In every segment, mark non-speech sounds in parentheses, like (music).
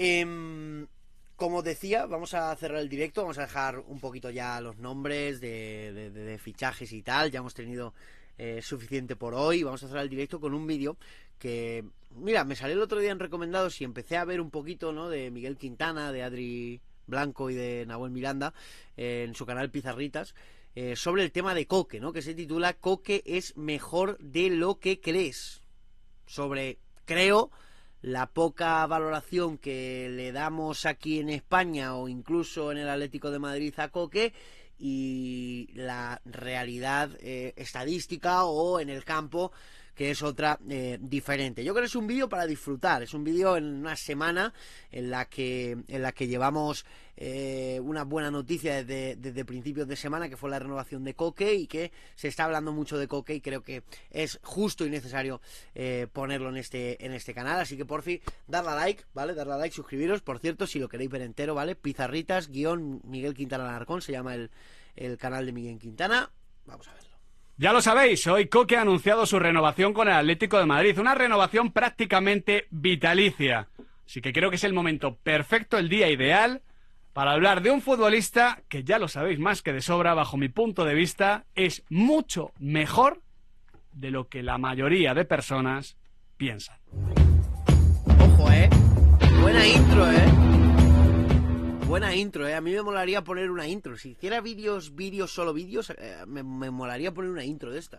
Em, como decía, vamos a cerrar el directo, vamos a dejar un poquito ya los nombres de, fichajes y tal, ya hemos tenido eh, suficiente por hoy, vamos a cerrar el directo con un vídeo que, mira, me salió el otro día en recomendados y empecé a ver un poquito, ¿no? De Miguel Quintana, de Adri Blanco y de Nahuel Miranda eh, en su canal Pizarritas eh, sobre el tema de Coque, ¿no? Que se titula Coque es mejor de lo que crees. Sobre, creo, la poca valoración que le damos aquí en España o incluso en el Atlético de Madrid a Coque y la realidad eh, estadística o en el campo que es otra eh, diferente. Yo creo que es un vídeo para disfrutar, es un vídeo en una semana en la que, en la que llevamos eh, una buena noticia desde, principios de semana, que fue la renovación de Coque y que se está hablando mucho de Coque y creo que es justo y necesario eh, ponerlo en este, en este canal. Así que por fin, darle a like, ¿vale? Darle a like, suscribiros. Por cierto, si lo queréis ver entero, ¿vale? Pizarritas, guión Miguel Quintana Alarcón, se llama el, el canal de Miguel Quintana. Vamos a verlo. Ya lo sabéis, hoy Coque ha anunciado su renovación con el Atlético de Madrid, una renovación prácticamente vitalicia. Así que creo que es el momento perfecto, el día ideal para hablar de un futbolista que ya lo sabéis más que de sobra, bajo mi punto de vista, es mucho mejor de lo que la mayoría de personas piensan. Ojo, eh. Buena intro, eh. Buena intro, eh. A mí me molaría poner una intro. Si hiciera vídeos, vídeos, solo vídeos, eh, me, me molaría poner una intro de esta.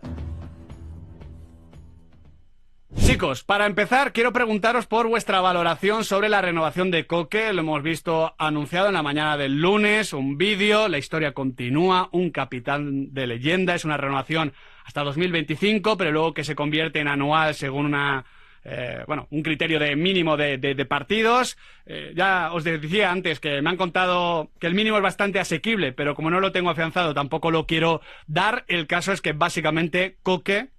Chicos, para empezar, quiero preguntaros por vuestra valoración sobre la renovación de Coque. Lo hemos visto anunciado en la mañana del lunes, un vídeo, la historia continúa, un capitán de leyenda, es una renovación hasta 2025, pero luego que se convierte en anual según una, eh, bueno, un criterio de mínimo de, partidos. Eh, ya os decía antes que me han contado que el mínimo es bastante asequible, pero como no lo tengo afianzado, tampoco lo quiero dar. El caso es que básicamente Coque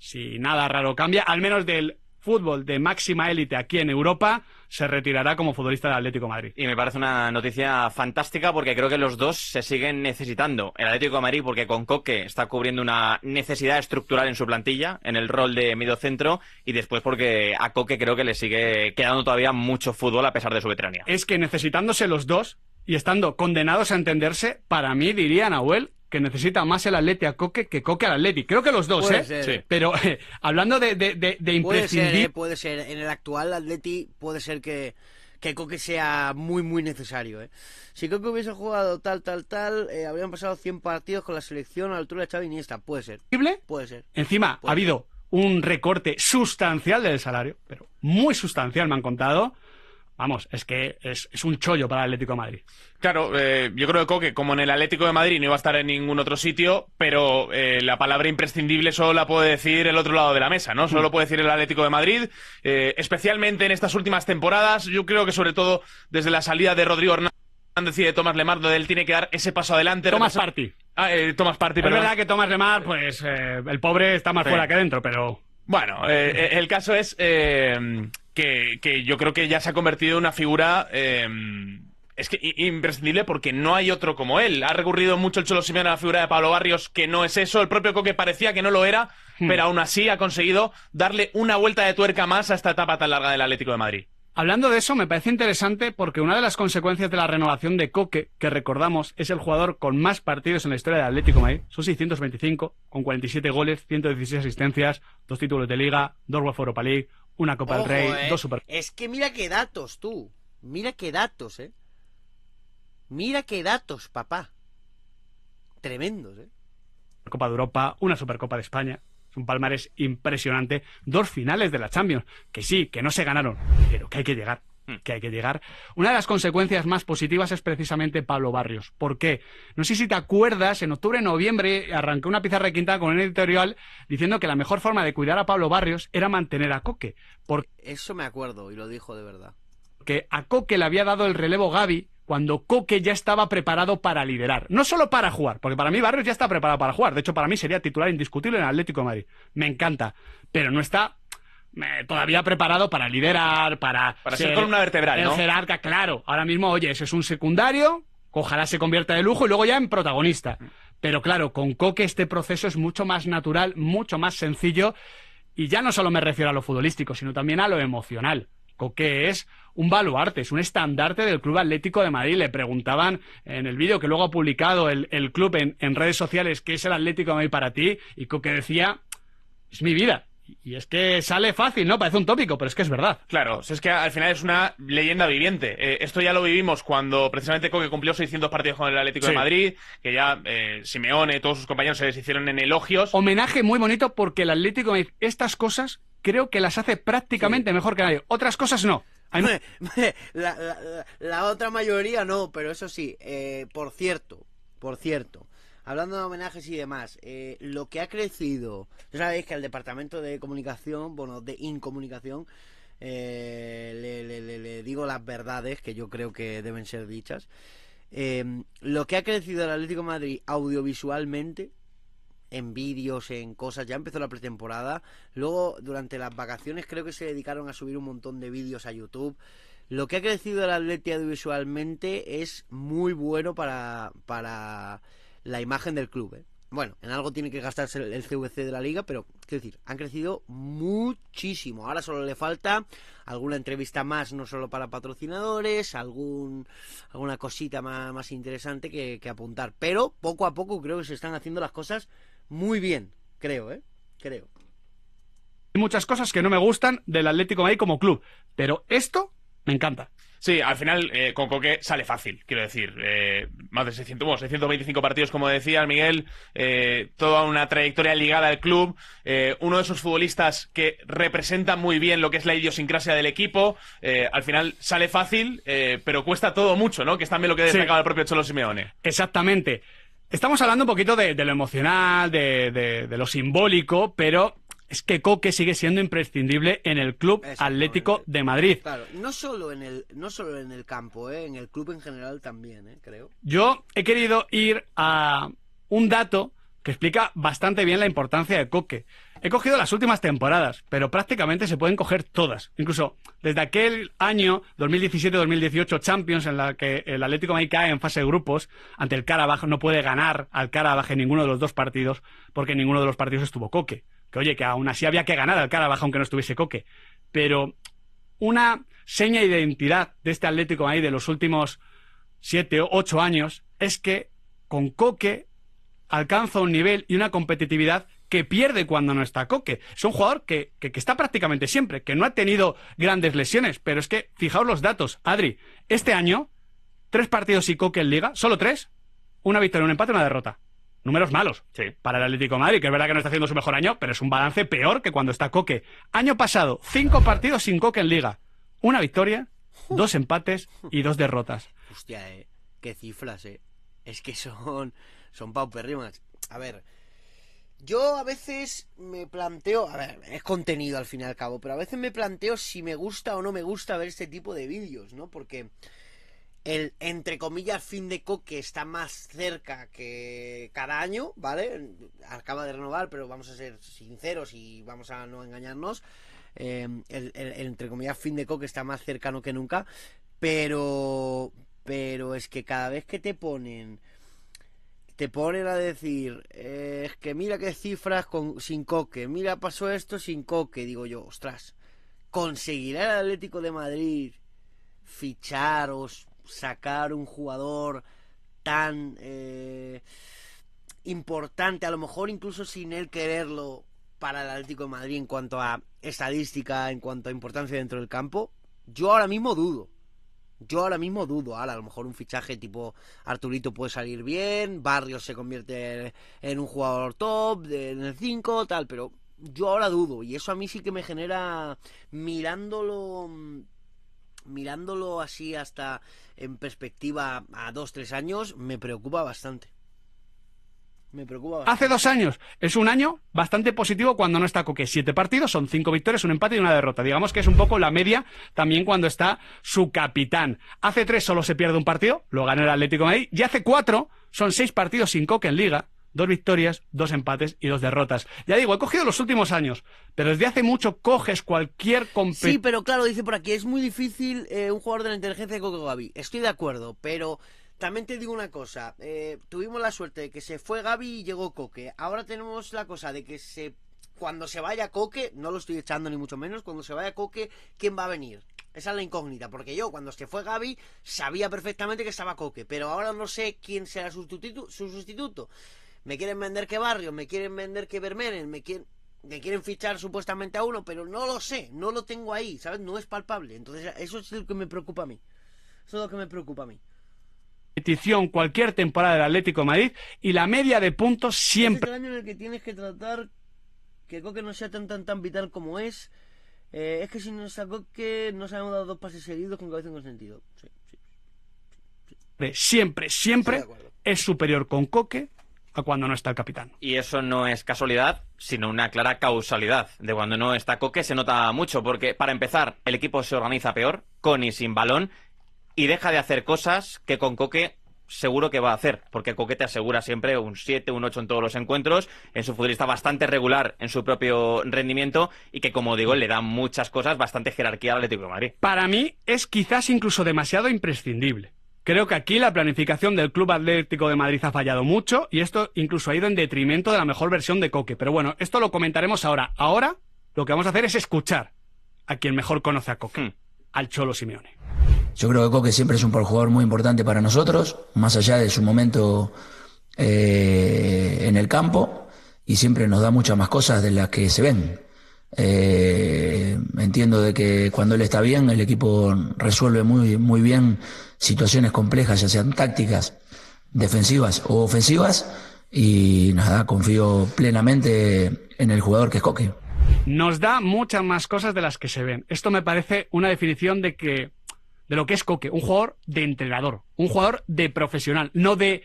si nada raro cambia, al menos del fútbol de máxima élite aquí en Europa, se retirará como futbolista del Atlético Madrid. Y me parece una noticia fantástica porque creo que los dos se siguen necesitando. El Atlético Madrid porque con Coque está cubriendo una necesidad estructural en su plantilla, en el rol de mediocentro, y después porque a Coque creo que le sigue quedando todavía mucho fútbol a pesar de su veteranía. Es que necesitándose los dos y estando condenados a entenderse, para mí diría Nahuel que necesita más el Atleti a Coque que Coque al Atleti. Creo que los dos, puede ¿eh? Ser. Pero eh, hablando de, de, imprescindible... Puede ser, eh, puede ser. En el actual Atleti puede ser que, que Coque sea muy, muy necesario. ¿eh? Si Coque hubiese jugado tal, tal, tal, eh, habrían pasado 100 partidos con la selección a la altura de Xavi Iniesta. Puede ser. Puede ser. Encima, ha habido un recorte sustancial del salario, pero muy sustancial, me han contado vamos, es que es, un chollo para el Atlético de Madrid. Claro, eh, yo creo que como en el Atlético de Madrid no iba a estar en ningún otro sitio, pero eh, la palabra imprescindible solo la puede decir el otro lado de la mesa, ¿no? Solo mm. puede decir el Atlético de Madrid, eh, especialmente en estas últimas temporadas, yo creo que sobre todo desde la salida de Rodrigo Hernández y de Tomás Lemar, donde él tiene que dar ese paso adelante. Tomás Party. Ah, Tomás Party, Es verdad que Tomás Lemar, pues el pobre está más fuera que dentro, pero... Bueno, eh, eh, el caso es eh, que, yo creo que ya se ha convertido en una figura... es que imprescindible porque no hay otro como él. Ha recurrido mucho el Cholo Simeone a la figura de Pablo Barrios, que no es eso. El propio Coque parecía que no lo era, hmm. pero aún así ha conseguido darle una vuelta de tuerca más a esta etapa tan larga del Atlético de Madrid. Hablando de eso, me parece interesante porque una de las consecuencias de la renovación de Coque, que recordamos es el jugador con más partidos en la historia del Atlético Madrid, son 625, con 47 goles, 116 asistencias, dos títulos de Liga, dos UEFA Europa League, una Copa del Rey, eh. dos Super. Es que mira qué datos tú, mira qué datos, eh. Mira qué datos, papá. Tremendos, eh. Copa de Europa, una Supercopa de España un palmarés impresionante. Dos finales de la Champions, que sí, que no se ganaron, pero que hay que llegar hmm. que hay que llegar. Una de las consecuencias más positivas es precisamente Pablo Barrios. ¿Por qué? No sé si te acuerdas, en octubre, noviembre, arranqué una pizarra de quinta con un editorial diciendo que la mejor forma de cuidar a Pablo Barrios era mantener a Coque. Porque... Eso me acuerdo y lo dijo de verdad. Que a Coque le había dado el relevo Gaby cuando Coque ya estaba preparado para liderar. No solo para jugar, porque para mí Barrios ya está preparado para jugar. De hecho, para mí sería titular indiscutible en Atlético de Madrid. Me encanta. Pero no está eh, todavía preparado para liderar, para. ser, columna vertebral, ¿no? jerarca, claro. Ahora mismo, oye, ese es un secundario. Ojalá se convierta de lujo y luego ya en protagonista. Mm. Pero claro, con Coque este proceso es mucho más natural, mucho más sencillo. Y ya no solo me refiero a lo futbolístico, sino también a lo emocional que es un baluarte, es un estandarte del Club Atlético de Madrid. Le preguntaban en el vídeo que luego ha publicado el, club en, redes sociales qué es el Atlético de Madrid para ti y Coque decía, es mi vida. Y es que sale fácil, ¿no? Parece un tópico, pero es que es verdad. Claro, es que al final es una leyenda viviente. Eh, esto ya lo vivimos cuando precisamente Coque cumplió 600 partidos con el Atlético de Madrid, que ya eh, Simeone y todos sus compañeros se les hicieron en elogios. Homenaje muy bonito porque el Atlético de Madrid, estas cosas creo que las hace prácticamente mejor que nadie. Otras cosas no. (laughs) La, otra mayoría no, pero eso sí, eh, por cierto, por cierto, hablando de homenajes y demás, eh, lo que ha crecido, ya sabéis que al departamento de comunicación, bueno, de incomunicación, eh, le, digo las verdades que yo creo que deben ser dichas. lo que ha crecido el Atlético Madrid audiovisualmente en vídeos, en cosas. Ya empezó la pretemporada. Luego, durante las vacaciones, creo que se dedicaron a subir un montón de vídeos a YouTube. Lo que ha crecido el Atleti visualmente es muy bueno para, para la imagen del club. ¿eh? Bueno, en algo tiene que gastarse el CVC de la liga, pero quiero decir, han crecido muchísimo. Ahora solo le falta alguna entrevista más, no solo para patrocinadores, algún, alguna cosita más, interesante que apuntar. Pero poco a poco creo que se están haciendo las cosas muy bien, creo, ¿eh? Creo. Hay muchas cosas que no me gustan del Atlético de Madrid como club, pero esto me encanta. Sí, al final eh, con Coque sale fácil, quiero decir. Eh, más de 600, 625 partidos, como decía Miguel, eh, toda una trayectoria ligada al club. uno de esos futbolistas que representa muy bien lo que es la idiosincrasia del equipo. al final sale fácil, pero cuesta todo mucho, ¿no? Que es también lo que destacaba destacado el propio Cholo Simeone. Exactamente. Estamos hablando un poquito de, lo emocional, de, lo simbólico, pero es que Coque sigue siendo imprescindible en el Club Atlético de Madrid. Claro, no solo en el, no solo en el campo, eh, en el club en general también, eh, creo. Yo he querido ir a un dato que explica bastante bien la importancia de Coque. He cogido las últimas temporadas, pero prácticamente se pueden coger todas. Incluso desde aquel año 2017-2018 Champions en la que el Atlético Madrid cae en fase de grupos ante el Carabajo, no puede ganar al Carabaj en ninguno de los dos partidos porque ninguno de los partidos estuvo Coque. Que oye, que aún así había que ganar al Carabajo, aunque no estuviese Coque. Pero una seña de identidad de este Atlético Madrid de los últimos siete o ocho años es que con Coque alcanza un nivel y una competitividad que pierde cuando no está Coque. Es un jugador que, está prácticamente siempre, que no ha tenido grandes lesiones. Pero es que, fijaos los datos, Adri, este año, tres partidos sin Coque en Liga, solo tres, una victoria, un empate, una derrota. Números malos sí. para el Atlético Madrid, que es verdad que no está haciendo su mejor año, pero es un balance peor que cuando está Coque. Año pasado, cinco partidos sin Coque en Liga, una victoria, dos empates y dos derrotas. Hostia, eh. Qué cifras, eh. Es que son, son pauperrimas. A ver, yo a veces me planteo, a ver, es contenido al fin y al cabo, pero a veces me planteo si me gusta o no me gusta ver este tipo de vídeos, ¿no? Porque el, entre comillas, fin de coque está más cerca que cada año, ¿vale? Acaba de renovar, pero vamos a ser sinceros y vamos a no engañarnos. Em, el, entre comillas, fin de coque está más cercano que nunca, pero, pero es que cada vez que te ponen te ponen a decir, eh, es que mira qué cifras sin coque, mira pasó esto sin coque, digo yo, ostras, ¿conseguirá el Atlético de Madrid fichar o sacar un jugador tan eh, importante, a lo mejor incluso sin él quererlo, para el Atlético de Madrid en cuanto a estadística, en cuanto a importancia dentro del campo? Yo ahora mismo dudo. Yo ahora mismo dudo, a lo mejor un fichaje tipo Arturito puede salir bien, Barrios se convierte en un jugador top, en el 5, tal, pero yo ahora dudo y eso a mí sí que me genera mirándolo mirándolo así hasta en perspectiva a 2 3 años me preocupa bastante. Me preocupa Hace dos años. Es un año bastante positivo cuando no está Coque. Siete partidos, son cinco victorias, un empate y una derrota. Digamos que es un poco la media también cuando está su capitán. Hace tres solo se pierde un partido, lo gana el Atlético Madrid. Y hace cuatro, son seis partidos sin Coque en Liga dos victorias, dos empates y dos derrotas. Ya digo, he cogido los últimos años, pero desde hace mucho coges cualquier competición. Sí, pero claro, dice por aquí, es muy difícil eh, un jugador de la inteligencia de Coque Gaby. Estoy de acuerdo, pero también te digo una cosa, eh, tuvimos la suerte de que se fue Gaby y llegó Coque. Ahora tenemos la cosa de que se cuando se vaya Coque, no lo estoy echando ni mucho menos, cuando se vaya Coque, ¿quién va a venir? Esa es la incógnita, porque yo cuando se fue Gaby sabía perfectamente que estaba Coque, pero ahora no sé quién será su sustituto. Me quieren vender que Barrio, me quieren vender que Vermeren, me quieren me quieren fichar supuestamente a uno, pero no lo sé, no lo tengo ahí, ¿sabes? No es palpable. Entonces, eso es lo que me preocupa a mí. Eso es lo que me preocupa a mí cualquier temporada del Atlético Madrid y la media de puntos siempre. Es el año en el que tienes que tratar que Coque no sea tan tan tan vital como es. Eh, es que si no está coque nos hemos dado dos pases seguidos con cabeza en con sentido. siempre, siempre es superior con Coque a cuando no está el capitán. Y eso no es casualidad, sino una clara causalidad. De cuando no está Coque se nota mucho, porque para empezar, el equipo se organiza peor, con y sin balón, y deja de hacer cosas que con Coque seguro que va a hacer, porque Coque te asegura siempre un 7, un 8 en todos los encuentros, es un futbolista bastante regular en su propio rendimiento y que, como digo, le da muchas cosas, bastante jerarquía al Atlético de Madrid. Para mí es quizás incluso demasiado imprescindible. Creo que aquí la planificación del Club Atlético de Madrid ha fallado mucho y esto incluso ha ido en detrimento de la mejor versión de Coque. Pero bueno, esto lo comentaremos ahora. Ahora lo que vamos a hacer es escuchar a quien mejor conoce a Coque, hmm. al Cholo Simeone. Yo creo que Coque siempre es un jugador muy importante para nosotros, más allá de su momento eh, en el campo, y siempre nos da muchas más cosas de las que se ven. Eh, entiendo de que cuando él está bien, el equipo resuelve muy, muy bien situaciones complejas, ya sean tácticas, defensivas o ofensivas, y nada, confío plenamente en el jugador que es Coque. Nos da muchas más cosas de las que se ven. Esto me parece una definición de que de lo que es Coque, un jugador de entrenador, un jugador de profesional, no de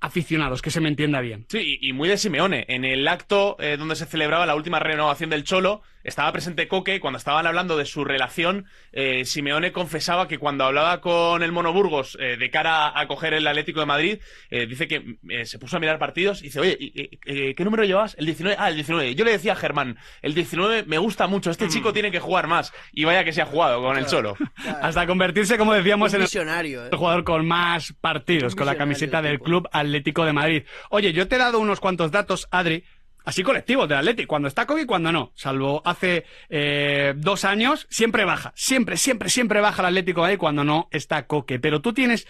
aficionados, que se me entienda bien. Sí, y muy de Simeone. En el acto eh, donde se celebraba la última renovación del Cholo, estaba presente Coque, cuando estaban hablando de su relación, eh, Simeone confesaba que cuando hablaba con el Monoburgos eh, de cara a coger el Atlético de Madrid, eh, dice que se puso a mirar partidos y dice, oye, ¿qué número llevas? El 19. Ah, el 19. Yo le decía a Germán, el 19 me gusta mucho, este mm. chico tiene que jugar más. Y vaya que se ha jugado con el solo. Hasta convertirse, como decíamos, en el jugador con más partidos, con la camiseta del Club Atlético de Madrid. Oye, yo te he dado unos cuantos datos, Adri, así colectivos del Atlético, cuando está Coque y cuando no, salvo hace eh, dos años, siempre baja, siempre, siempre, siempre baja el Atlético ahí cuando no está Coque. Pero tú tienes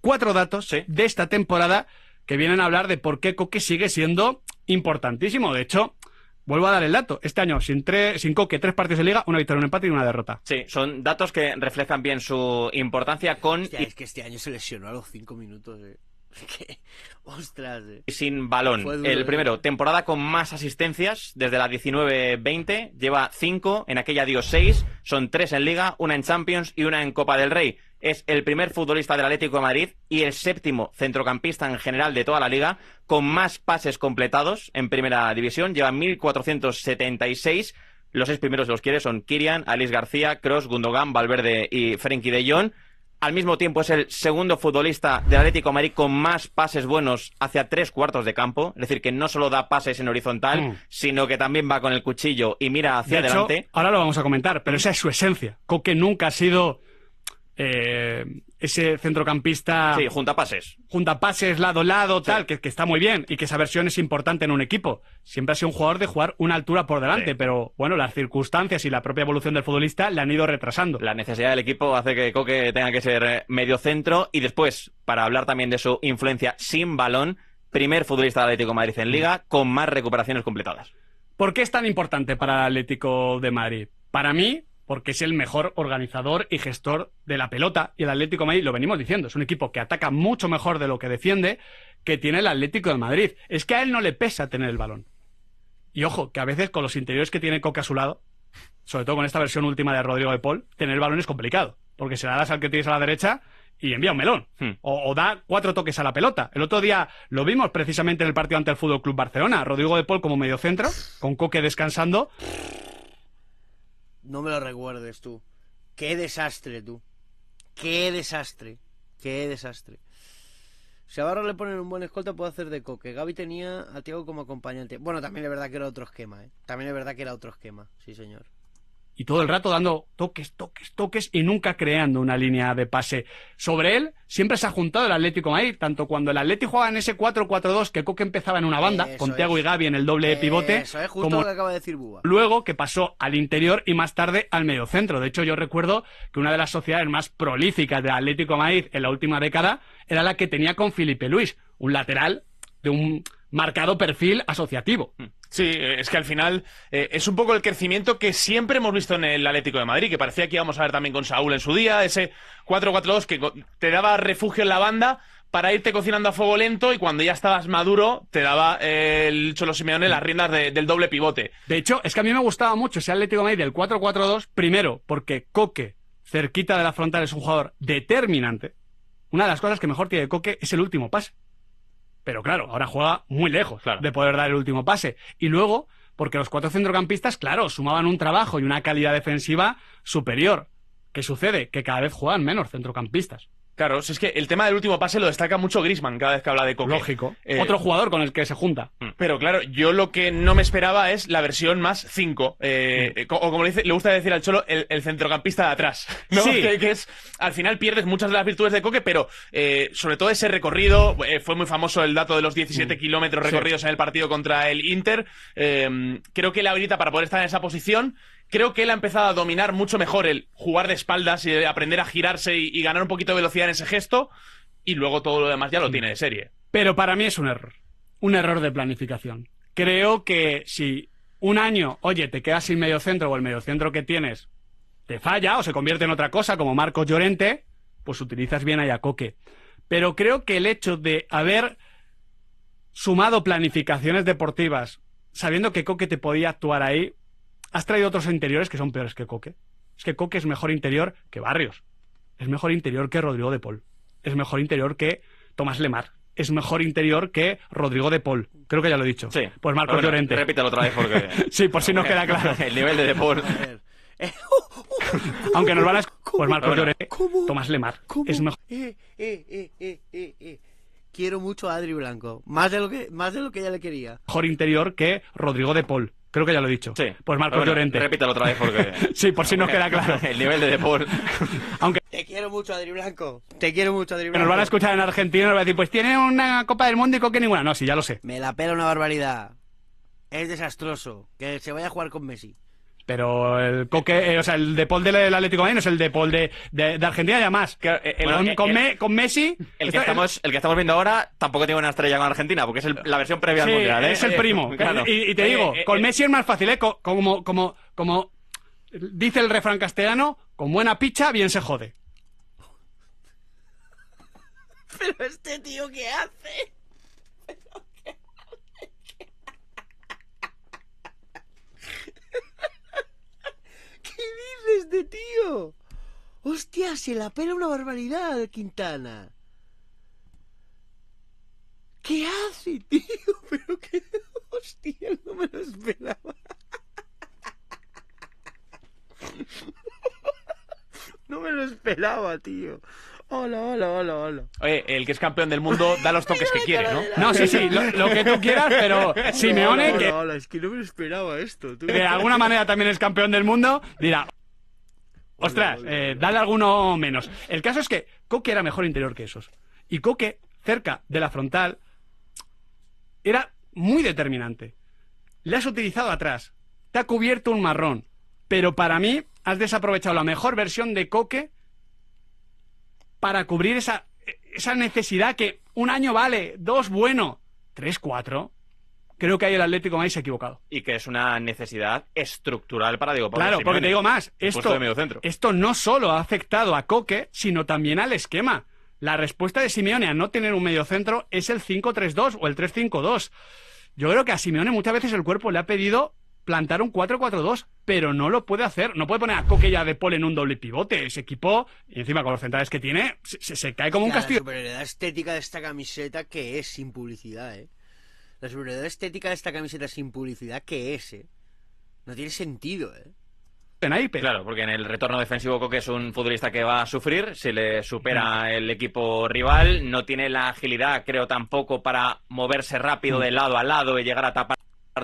cuatro datos de esta temporada que vienen a hablar de por qué Coque sigue siendo importantísimo. De hecho, Vuelvo a dar el dato. Este año, sin, sin coque, tres partidos de liga, una victoria, un empate y una derrota. Sí, son datos que reflejan bien su importancia con... es que este año se lesionó a los cinco minutos. de... Eh. (laughs) ostras. Sin eh. balón. el eh. primero, temporada con más asistencias desde la 19-20. Lleva cinco en aquella dio seis Son tres en Liga, una en Champions y una en Copa del Rey. Es el primer futbolista del Atlético de Madrid y el séptimo centrocampista en general de toda la liga con más pases completados en primera división. Lleva 1476. Los seis primeros de los quiere son Kirian, Alice García, Cross, Gundogan, Valverde y Frenkie de Jong. Al mismo tiempo es el segundo futbolista del Atlético Madrid con más pases buenos hacia tres cuartos de campo. Es decir, que no solo da pases en horizontal, mm. sino que también va con el cuchillo y mira hacia adelante. ahora lo vamos a comentar, pero esa es su esencia. que nunca ha sido eh, ese centrocampista. Sí, junta pases. Junta pases, lado lado, tal, que, que, está muy bien y que esa versión es importante en un equipo. Siempre ha sido un jugador de jugar una altura por delante, pero bueno, las circunstancias y la propia evolución del futbolista le han ido retrasando. La necesidad del equipo hace que Coque tenga que ser eh, medio centro y después, para hablar también de su influencia sin balón, primer futbolista de Atlético de Madrid en Liga con más recuperaciones completadas. ¿Por qué es tan importante para Atlético de Madrid? Para mí, porque es el mejor organizador y gestor de la pelota. Y el Atlético Madrid, lo venimos diciendo, es un equipo que ataca mucho mejor de lo que defiende que tiene el Atlético de Madrid. Es que a él no le pesa tener el balón. Y ojo, que a veces con los interiores que tiene Coca a su lado, sobre todo con esta versión última de Rodrigo de Paul, tener el balón es complicado, porque se la das al que tienes a la derecha y envía un melón. Hmm. O, da cuatro toques a la pelota. El otro día lo vimos precisamente en el partido ante el Fútbol Club Barcelona. Rodrigo de Paul como mediocentro, con Coque descansando no me lo recuerdes tú. Qué desastre tú. Qué desastre. Qué desastre. Si a Barro le ponen un buen escolta, puedo hacer de coque. Gaby tenía a Tiago como acompañante. Bueno, también es verdad que era otro esquema, ¿eh? También es verdad que era otro esquema, sí, señor y todo el rato dando toques, toques, toques y nunca creando una línea de pase. Sobre él siempre se ha juntado el Atlético Maíz, tanto cuando el Atlético jugaba en ese 4-4-2 que Coque empezaba en una banda con Thiago y Gaby en el doble pivote, de decir Luego que pasó al interior y más tarde al mediocentro. De hecho, yo recuerdo que una de las sociedades más prolíficas del Atlético Maíz Madrid en la última década era la que tenía con Felipe Luis, un lateral de un marcado perfil asociativo. Hmm. Sí, eh, es que al final eh, es un poco el crecimiento que siempre hemos visto en el Atlético de Madrid, que parecía que íbamos a ver también con Saúl en su día, ese 4-4-2 que te daba refugio en la banda para irte cocinando a fuego lento y cuando ya estabas maduro te daba eh, el Cholo Simeone las riendas del doble pivote. De hecho, es que a mí me gustaba mucho ese Atlético de Madrid del 4-4-2, primero porque Coque, cerquita de la frontal, es un jugador determinante. Una de las cosas que mejor tiene Coque es el último pase. Pero claro, ahora juega muy lejos de poder dar el último pase. Y luego, porque los cuatro centrocampistas, claro, sumaban un trabajo y una calidad defensiva superior. ¿Qué sucede? Que cada vez juegan menos centrocampistas. Claro, es que el tema del último pase lo destaca mucho Grisman cada vez que habla de Coque. Lógico. Eh, Otro jugador con el que se junta. Mm. Pero claro, yo lo que no me esperaba es la versión más 5. Eh, mm. eh, o como le, gusta decir al Cholo, el, centrocampista de atrás. (laughs) ¿no? Sí. Que, es, al final pierdes muchas de las virtudes de Coque, pero sobre todo ese recorrido, fue muy famoso el dato de los 17 mm. kilómetros recorridos en el partido contra el Inter. creo que la habilita para poder estar en esa posición creo que él ha empezado a dominar mucho mejor el jugar de espaldas y aprender a girarse y, ganar un poquito de velocidad en ese gesto. Y luego todo lo demás ya lo tiene de serie. Pero para mí es un error. Un error de planificación. Creo que si un año, oye, te quedas sin medio centro o el medio centro que tienes te falla o se convierte en otra cosa, como Marcos Llorente, pues utilizas bien a Yacoque. Pero creo que el hecho de haber sumado planificaciones deportivas, sabiendo que Coque te podía actuar ahí, Has traído otros interiores que son peores que Coque. Es que Coque es mejor interior que Barrios. Es mejor interior que Rodrigo de Paul. Es mejor interior que Tomás Lemar. Es mejor interior que Rodrigo de Paul. Creo que ya lo he dicho. Sí. Pues Marco Llorente. Repítalo otra vez porque. (laughs) sí, por si no queda claro. (laughs) El nivel de De Paul. Eh, uh, uh, uh, Aunque nos van a. Pues Marco Llorente. Tomás Lemar. Es mejor. Eh, eh, quiero mucho a Adri Blanco. Más de lo que, más de lo que ya le quería. Mejor interior que Rodrigo de Paul. Creo que ya lo he dicho. Sí. Pues Marco Llorente. Repítalo otra vez porque. (laughs) sí, por si nos queda claro. (laughs) El nivel de De Paul. (laughs) Aunque. Te quiero mucho, Adri Blanco. Te quiero mucho, Adri Blanco. Nos van a escuchar en Argentina y nos van a decir, pues tiene una Copa del Mundo y con ninguna. No, sí, ya lo sé. Me la pela una barbaridad. Es desastroso. Que se vaya a jugar con Messi. Pero el coque, eh, o sea, el de Paul del Atlético de Madrid no es el de Paul de, Argentina y además. Eh, con, Messi. El que, estamos, el que estamos viendo ahora tampoco tiene una estrella con Argentina, porque es la versión previa al mundial. ¿eh? Es el primo. (laughs) Y, te digo, con Messi es más fácil, Como, como, como dice el refrán castellano, con buena picha bien se jode. Pero este tío, ¿qué hace? tío! ¡Hostia, se la pela una barbaridad, Quintana! ¿Qué hace, tío? (laughs) Pero qué... Hostia, no me lo esperaba. (laughs) No me lo esperaba, tío. Hola, hola, hola, hola. Oye, el que es campeón del mundo da los (laughs) toques que quiere, ¿no? No, sí, sí, lo, que tú quieras, pero Simeone, hola, hola, es que no me lo esperaba esto. de alguna manera también es campeón del mundo, dirá, pues ostras, eh, dale alguno menos. El caso es que Coque era mejor interior que esos. Y Coque, cerca de la frontal, era muy determinante. Le has utilizado atrás. Te ha cubierto un marrón. Pero para mí, has desaprovechado la mejor versión de Coque para cubrir esa, e, esa necesidad que un año vale, dos bueno, tres, cuatro creo que ahí el Atlético Madrid se ha equivocado. Y que es una necesidad estructural para Diego Claro, porque te digo más, esto, esto no solo ha afectado a Coque, sino también al esquema. La respuesta de Simeone a no tener un medio centro es el 5-3-2 o el 3-5-2. Yo creo que a Simeone muchas veces el cuerpo le ha pedido plantar un 4-4-2, pero no lo puede hacer. No puede poner a Coque ya de Pol en un doble pivote. Ese equipo, y encima con los centrales que tiene, se, cae como un castillo. La estética de esta camiseta que es sin publicidad, ¿eh? La superioridad estética de esta camiseta sin publicidad, que es? Eh? No tiene sentido, ¿eh? Claro, porque en el retorno defensivo que es un futbolista que va a sufrir, se le supera el equipo rival, no tiene la agilidad, creo tampoco, para moverse rápido de lado a lado y llegar a tapar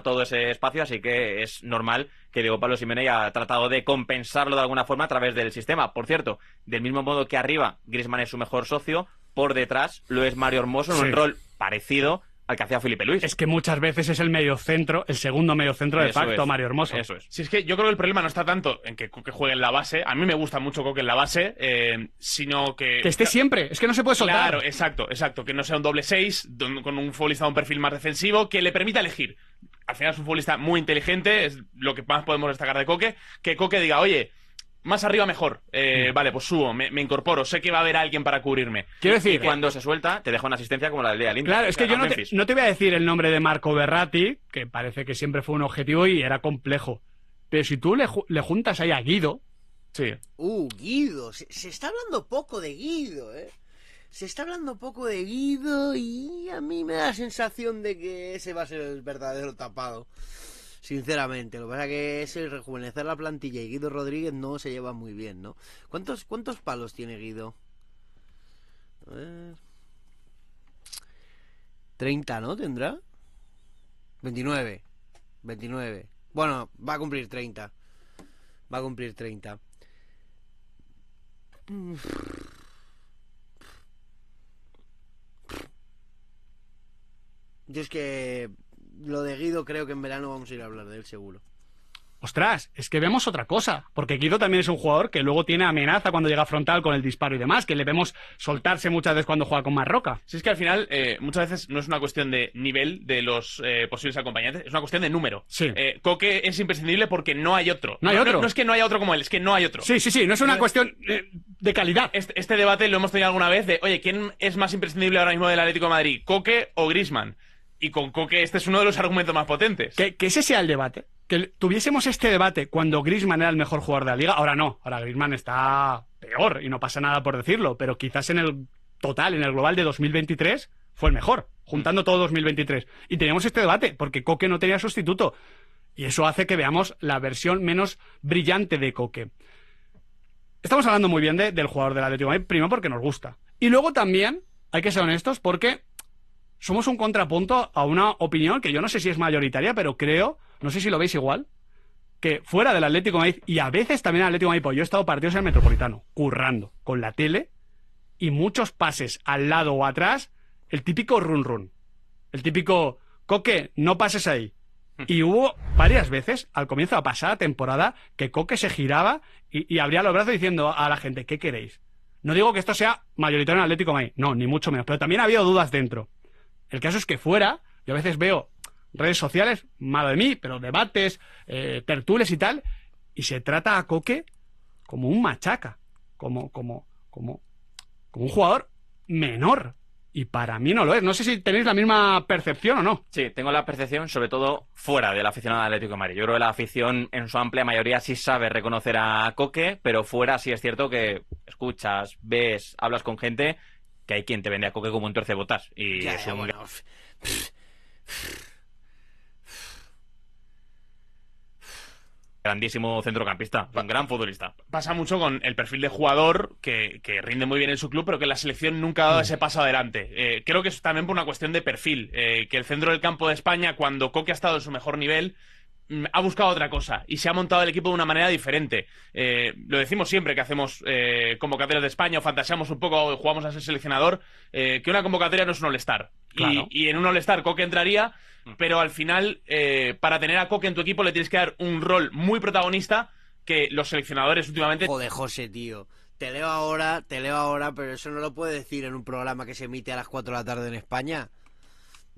todo ese espacio, así que es normal que Diego Pablo Simeone haya tratado de compensarlo de alguna forma a través del sistema. Por cierto, del mismo modo que arriba Grisman es su mejor socio, por detrás lo es Mario Hermoso en un rol parecido, al que hacía Felipe Luis. Es que muchas veces es el medio centro el segundo medio centro de facto, Mario Hermoso. Eso es. Si es que yo creo que el problema no está tanto en que Coque juegue en la base, a mí me gusta mucho Coque en la base, eh, sino que... Que esté siempre, es que no se puede soltar. Claro, exacto, exacto, que no sea un doble seis con un futbolista de un perfil más defensivo, que le permita elegir. Al final es un futbolista muy inteligente, es lo que más podemos destacar de Coque, que Coque diga, oye, más arriba mejor. Eh, vale, pues subo, me, incorporo, sé que va a haber alguien para cubrirme. Quiero decir. cuando se suelta, te dejo una asistencia como la de Linda. Claro, es que yo no te, voy a decir el nombre de Marco Berratti, que parece que siempre fue un objetivo y era complejo. Pero si tú le, le juntas ahí a Guido. Sí. Uh, Guido. Se, se está hablando poco de Guido, ¿eh? se está hablando poco de Guido y a mí me da la sensación de que ese va a ser el verdadero tapado sinceramente. Lo que pasa es que es el rejuvenecer la plantilla y Guido Rodríguez no se lleva muy bien, ¿no? ¿Cuántos, cuántos palos tiene Guido? A ver. 30, ¿no? ¿Tendrá? 29. 29. Bueno, va a cumplir 30. Va a cumplir 30. Yo es que lo de Guido creo que en verano vamos a ir a hablar de él seguro. Ostras, es que vemos otra cosa, porque Guido también es un jugador que luego tiene amenaza cuando llega frontal con el disparo y demás, que le vemos soltarse muchas veces cuando juega con Marroca. Sí, es que al final eh, muchas veces no es una cuestión de nivel de los eh, posibles acompañantes, es una cuestión de número. Sí. Eh, es imprescindible porque no hay otro. No hay otro. No, es que no haya otro como él, es que no hay otro. Sí, sí, sí, no es una cuestión de calidad. Este, este, debate lo hemos tenido alguna vez de, oye, ¿quién es más imprescindible ahora mismo del Atlético de Madrid, Coque o Grisman? Y con Coque este es uno de los argumentos más potentes. Que, que ese sea el debate. Que tuviésemos este debate cuando Grisman era el mejor jugador de la liga. Ahora no, ahora Grisman está peor y no pasa nada por decirlo, pero quizás en el total, en el global de 2023, fue el mejor, juntando todo 2023. Y teníamos este debate, porque Coque no tenía sustituto. Y eso hace que veamos la versión menos brillante de Coque. Estamos hablando muy bien del jugador de Atlético de primero porque nos gusta. Y luego también, hay que ser honestos, porque somos un contrapunto a una opinión que yo no sé si es mayoritaria, pero creo, no sé si lo veis igual, que fuera del Atlético de Madrid y a veces también el Atlético de Madrid, yo he estado partidos en el Metropolitano, currando, con la tele y muchos pases al lado o atrás, el típico run run, el típico Coque, no pases ahí. Hmm. Y hubo varias veces al comienzo de la pasada temporada que Coque se giraba y, y abría los brazos diciendo a la gente, ¿qué queréis? No digo que esto sea mayoritario en Atlético de Madrid, no, ni mucho menos, pero también ha habido dudas dentro. El caso es que fuera, yo a veces veo redes sociales, malo de mí, pero debates, eh, tertules y tal, y se trata a Coque como un machaca, como, como, como, como un jugador menor. Y para mí no lo es. No sé si tenéis la misma percepción o no. Sí, tengo la percepción, sobre todo fuera del aficionado Atlético de Madrid. Yo creo que la afición en su amplia mayoría sí sabe reconocer a Coque, pero fuera sí es cierto que escuchas, ves, hablas con gente que hay quien te vende a Coque como un botas... Y un grandísimo centrocampista, un gran futbolista. Pasa mucho con el perfil de jugador que, rinde muy bien en su club, pero que la selección nunca ha dado mm. ese paso adelante. Eh, creo que es también por una cuestión de perfil, eh, que el centro del campo de España, cuando Coque ha estado en su mejor nivel, Mm, ha buscado otra cosa y se ha montado el equipo de una manera diferente. Eh, lo decimos siempre que hacemos eh, convocatorias de España o fantaseamos un poco o jugamos a ser seleccionador, eh, que una convocatoria no es un All-Star. Y, en un All-Star Coque entraría, mm. pero al final, eh, para tener a Coque en tu equipo le tienes que dar un rol muy protagonista que los seleccionadores últimamente... Joder, José, tío. Te leo ahora, te leo ahora, pero eso no lo puedes decir en un programa que se emite a las 4 de la tarde en España.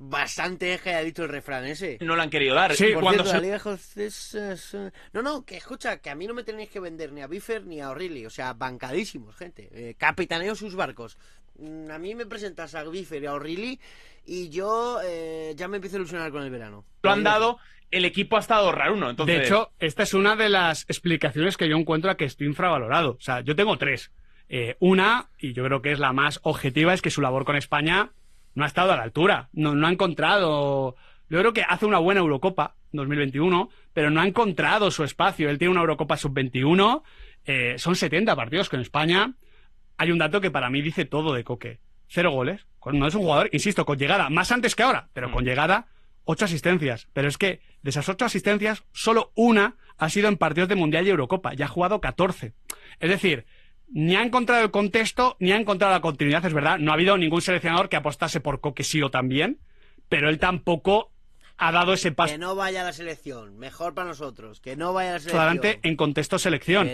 Bastante es que dicho el refrán ese. No lo han querido dar. Sí, cuando se... No, no, que escucha, que a mí no me tenéis que vender ni a Biffer ni a O'Reilly. O sea, bancadísimos, gente. Eh, capitaneo sus barcos. Mm, a mí me presentas a Biffer y a O'Reilly y yo eh, ya me empiezo a ilusionar con el verano. Lo han dado, el equipo ha estado raro uno. Entonces... De hecho, esta es una de las explicaciones que yo encuentro a que estoy infravalorado. O sea, yo tengo tres. Eh, una, y yo creo que es la más objetiva, es que su labor con España no ha estado a la altura, no, ha encontrado... Yo creo que hace una buena Eurocopa 2021, pero no ha encontrado su espacio. Él tiene una Eurocopa sub-21, eh, son 70 partidos con España. Hay un dato que para mí dice todo de Coque. Cero goles. No es un jugador, insisto, con llegada, más antes que ahora, pero con mm. llegada, ocho asistencias. Pero es que de esas ocho asistencias, solo una ha sido en partidos de Mundial y Eurocopa. Ya ha jugado 14. Es decir, ni ha encontrado el contexto, ni ha encontrado la continuidad, es verdad. No ha habido ningún seleccionador que apostase por Coque sí también, pero él tampoco ha dado ese paso. Que no vaya a la selección, mejor para nosotros, que no vaya a la selección. en contexto selección,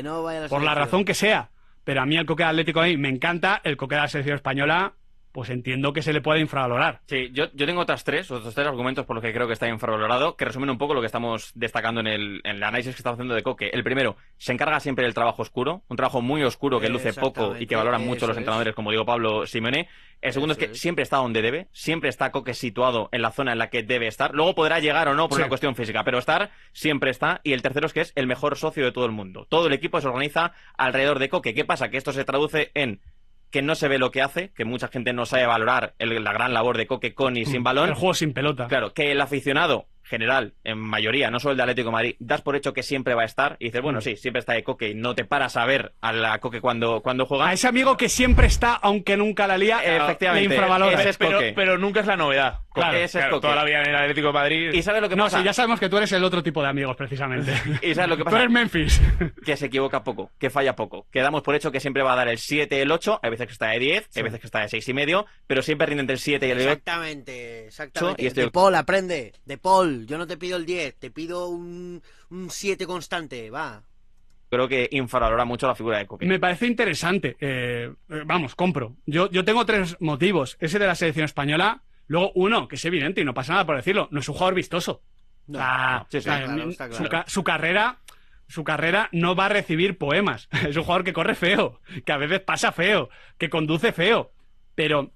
por la razón que sea. Pero a mí el Coque Atlético ahí me encanta, el Coque de la selección española pues entiendo que se le puede infravalorar. Sí, yo, yo tengo otras tres, otros tres argumentos por los que creo que está infravalorado, que resumen un poco lo que estamos destacando en el, en el análisis que estamos haciendo de Coque. El primero, se encarga siempre del trabajo oscuro, un trabajo muy oscuro que luce poco y que valoran mucho los entrenadores, como digo Pablo Simeone. El segundo es que siempre está donde debe, siempre está Coque situado en la zona en la que debe estar. Luego podrá llegar o no por una cuestión física, pero estar siempre está. Y el tercero es que es el mejor socio de todo el mundo. Todo el equipo se organiza alrededor de Coque. ¿Qué pasa? Que esto se traduce en que no se ve lo que hace, que mucha gente no sabe valorar la gran labor de Coque con y sin mm, balón. El juego sin pelota. Claro, que el aficionado general, en mayoría, no solo el de Atlético Madrid, das por hecho que siempre va a estar y dices, bueno, mm. sí, siempre está de Coque y no te paras a ver a la Coque cuando, cuando juega. A ese amigo que siempre está, aunque nunca la lía, eh, efectivamente, pero, nunca es la novedad. Claro, toda en el Atlético de Madrid. ¿Y sabes lo que pasa? No, si ya sabemos que tú eres el otro tipo de amigos, precisamente. (laughs) ¿Y sabes lo que pasa? Tú eres Memphis. (laughs) Que se equivoca poco, que falla poco. quedamos por hecho que siempre va a dar el 7, el 8. Hay veces que está de 10, hay veces que está de 6 y medio, pero siempre rinde entre el 7 y el 8. Exactamente, exactamente. Y De Paul, aprende. De Paul, yo no te pido el 10, te pido un, 7 constante, va creo que infravalora mucho la figura de Copi Me parece interesante. Eh, vamos, compro. Yo, yo tengo tres motivos. Ese de la selección española, Luego, uno, que es evidente y no pasa nada por decirlo, no es un jugador vistoso. Su, carrera su carrera no va a recibir poemas. (laughs) Es un jugador que corre feo, que a veces pasa feo, que conduce feo. Pero,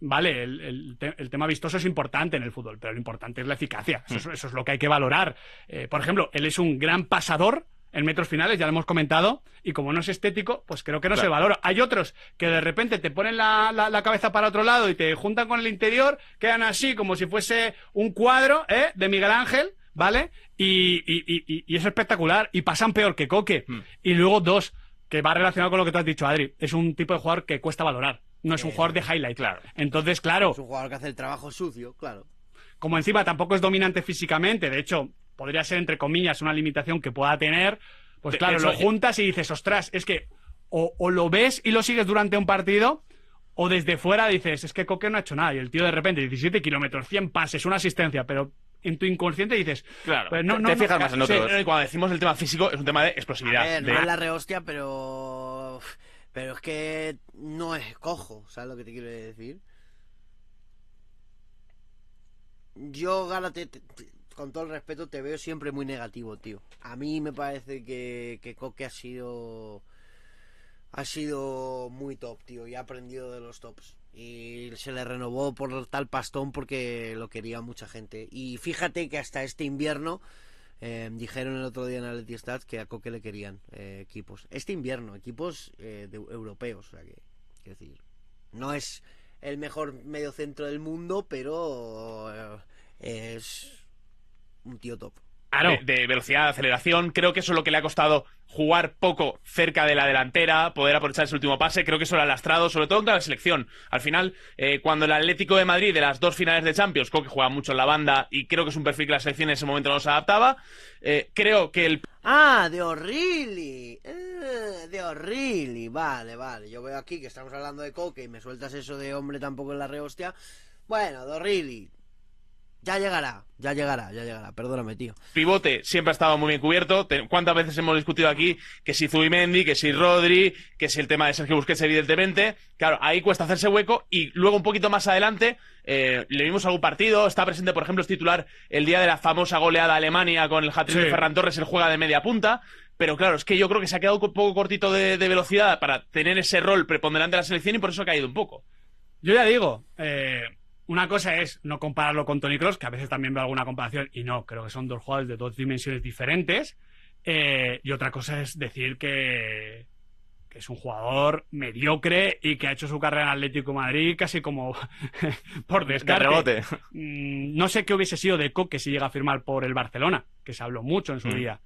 vale, el, tema vistoso es importante en el fútbol, pero lo importante es la eficacia. Eso, es lo que hay que valorar. Eh, por ejemplo, él es un gran pasador, en metros finales, ya lo hemos comentado, y como no es estético, pues creo que no se valora. Hay otros que de repente te ponen la, cabeza para otro lado y te juntan con el interior, quedan así como si fuese un cuadro ¿eh? de Miguel Ángel, ¿vale? Y, es espectacular, y pasan peor que Coque. Hmm. Y luego dos, que va relacionado con lo que tú has dicho, Adri, es un tipo de jugador que cuesta valorar, no es un jugador de highlight. Claro. Entonces, claro. Es un jugador que hace el trabajo sucio, claro como encima tampoco es dominante físicamente, de hecho, podría ser, entre comillas, una limitación que pueda tener, pues claro, lo juntas y dices, ostras, es que o, lo ves y lo sigues durante un partido, o desde fuera dices, es que Coque no ha hecho nada. Y el tío de repente, 17 kilómetros, 100 pases, una asistencia, pero en tu inconsciente dices, claro, pues te, fijas más en otros. Eh, cuando decimos el tema físico, es un tema de explosividad. No es la rehostia, pero. Pero es que no es cojo, ¿sabes lo que te quiero decir? Yo, Galate con todo el respeto, te veo siempre muy negativo, tío. A mí me parece que, que Coque ha sido. Ha sido muy top, tío, y ha aprendido de los tops. Y se le renovó por tal pastón porque lo quería mucha gente. Y fíjate que hasta este invierno eh, dijeron el otro día en el Stats que a Coque le querían eh, equipos. Este invierno, equipos eh, europeos. O sea que, quiero decir, no es el mejor mediocentro del mundo, pero es un tío top. Ah, De, de, velocidad, de aceleración. Creo que eso es lo que le ha costado jugar poco cerca de la delantera, poder aprovechar ese último pase. Creo que eso lo ha lastrado, sobre todo en la selección. Al final, eh, cuando el Atlético de Madrid de las dos finales de Champions, Coque que juega mucho en la banda y creo que es un perfil que la selección en ese momento no se adaptaba. Eh, creo que el. Ah, de O'Reilly. Eh, de O'Reilly. Vale, vale. Yo veo aquí que estamos hablando de Coque y me sueltas eso de hombre tampoco en la rehostia. Bueno, de O'Reilly ya llegará, ya llegará, ya llegará. Perdóname, tío. Pivote siempre ha estado muy bien cubierto. ¿Cuántas veces hemos discutido aquí que si Zubimendi, que si Rodri, que si el tema de Sergio Busquets, evidentemente? Claro, ahí cuesta hacerse hueco y luego un poquito más adelante eh, le vimos algún partido. Está presente, por ejemplo, es titular el día de la famosa goleada a Alemania con el hat de Ferran Torres, el juega de media punta. Pero claro, es que yo creo que se ha quedado un poco cortito de, velocidad para tener ese rol preponderante de la selección y por eso ha caído un poco. Yo ya digo, eh, una cosa es no compararlo con Tony Cross, que a veces también veo alguna comparación, y no, creo que son dos jugadores de dos dimensiones diferentes. Eh, y otra cosa es decir que, es un jugador mediocre y que ha hecho su carrera en Atlético Madrid casi como (laughs) por descarte. Mm, no sé qué hubiese sido de Coque si llega a firmar por el Barcelona, que se habló mucho en su mm. día,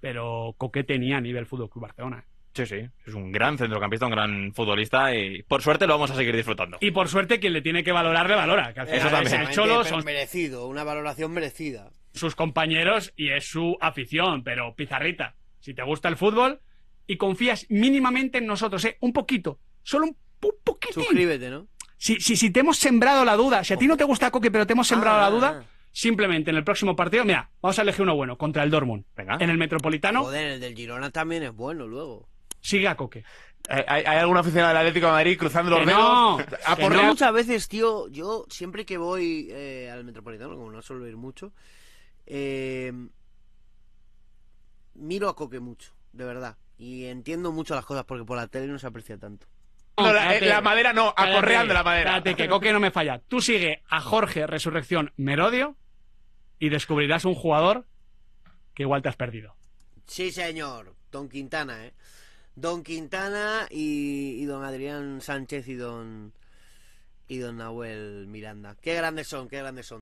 pero Coque tenía a nivel Fútbol Club Barcelona. Sí, sí, es un gran centrocampista, un gran futbolista y por suerte lo vamos a seguir disfrutando. Y por suerte quien le tiene que valorar le valora, Eso también. Es Cholo, merecido, una valoración merecida. Sus compañeros y es su afición, pero pizarrita, si te gusta el fútbol y confías mínimamente en nosotros, ¿eh? un poquito, solo un, poquitín poquito. Suscríbete, ¿no? Si, si, si, te hemos sembrado la duda, si a ti no te gusta Coque, pero te hemos ah, sembrado la duda, ah, ah. simplemente en el próximo partido, mira, vamos a elegir uno bueno, contra el Dortmund. Venga. En el Metropolitano. Joder, el del Girona también es bueno luego. Sigue a Coque. Eh, ¿Hay, alguna algún del Atlético de Madrid cruzando los dedos? No, Muchas veces, tío, yo siempre que voy eh, al Metropolitano, como no suelo ir mucho, eh, miro a Coque mucho, de verdad. Y entiendo mucho las cosas porque por la tele no se aprecia tanto. la, madera no, de la madera. Espérate, que Coque no me falla. Tú sigue a Jorge Resurrección Merodio y descubrirás un jugador que igual te has perdido. Sí, señor. Don Quintana, ¿eh? Don Quintana y, don Adrián Sánchez y don y don Nahuel Miranda. Qué grandes son, qué grandes son.